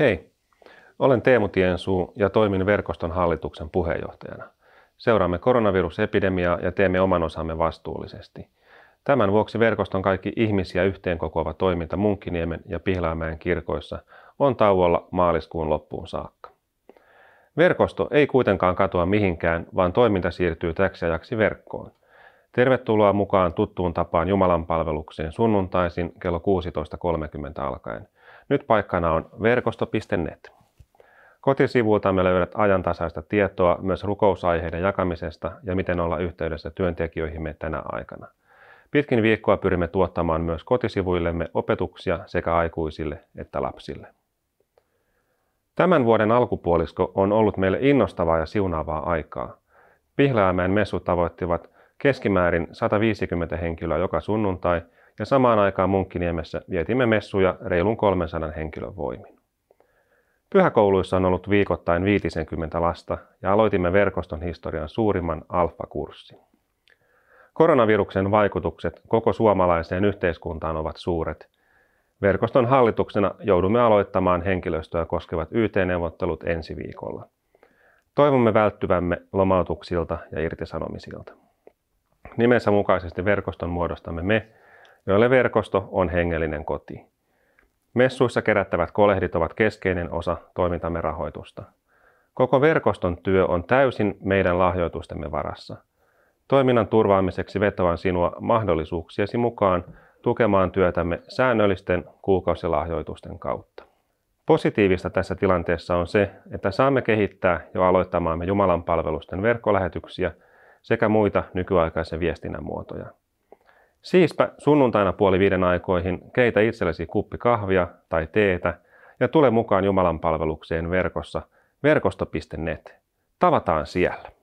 Hei, olen Teemu Tiensuu ja toimin verkoston hallituksen puheenjohtajana. Seuraamme koronavirusepidemiaa ja teemme oman osamme vastuullisesti. Tämän vuoksi verkoston kaikki ihmisiä yhteen kokoava toiminta Munkkiniemen ja Pihlaamäen kirkoissa on tauolla maaliskuun loppuun saakka. Verkosto ei kuitenkaan katoa mihinkään, vaan toiminta siirtyy täksi ajaksi verkkoon. Tervetuloa mukaan tuttuun tapaan Jumalan palvelukseen sunnuntaisin kello 16.30 alkaen – nyt paikkana on verkosto.net. Kotisivuiltamme löydät ajantasaista tietoa myös rukousaiheiden jakamisesta ja miten olla yhteydessä työntekijöihimme tänä aikana. Pitkin viikkoa pyrimme tuottamaan myös kotisivuillemme opetuksia sekä aikuisille että lapsille. Tämän vuoden alkupuolisko on ollut meille innostavaa ja siunaavaa aikaa. Pihlaamäen messut tavoittivat keskimäärin 150 henkilöä joka sunnuntai – ja samaan aikaan Munkkiniemessä vietimme messuja reilun 300 henkilön voimin. Pyhäkouluissa on ollut viikoittain 50 lasta ja aloitimme verkoston historian suurimman alfakurssin. Koronaviruksen vaikutukset koko suomalaiseen yhteiskuntaan ovat suuret. Verkoston hallituksena joudumme aloittamaan henkilöstöä koskevat YT-neuvottelut ensi viikolla. Toivomme välttyvämme lomautuksilta ja irtisanomisilta. Nimensä mukaisesti verkoston muodostamme me, joille verkosto on hengellinen koti. Messuissa kerättävät kolehdit ovat keskeinen osa toimintamme rahoitusta. Koko verkoston työ on täysin meidän lahjoitustemme varassa. Toiminnan turvaamiseksi vetoan sinua mahdollisuuksiesi mukaan tukemaan työtämme säännöllisten kuukausilahjoitusten kautta. Positiivista tässä tilanteessa on se, että saamme kehittää jo aloittamaamme Jumalan palvelusten verkkolähetyksiä sekä muita nykyaikaisen viestinnän muotoja. Siispä sunnuntaina puoli viiden aikoihin keitä itsellesi kuppi kahvia tai teetä ja tule mukaan Jumalan palvelukseen verkossa verkosto.net. Tavataan siellä.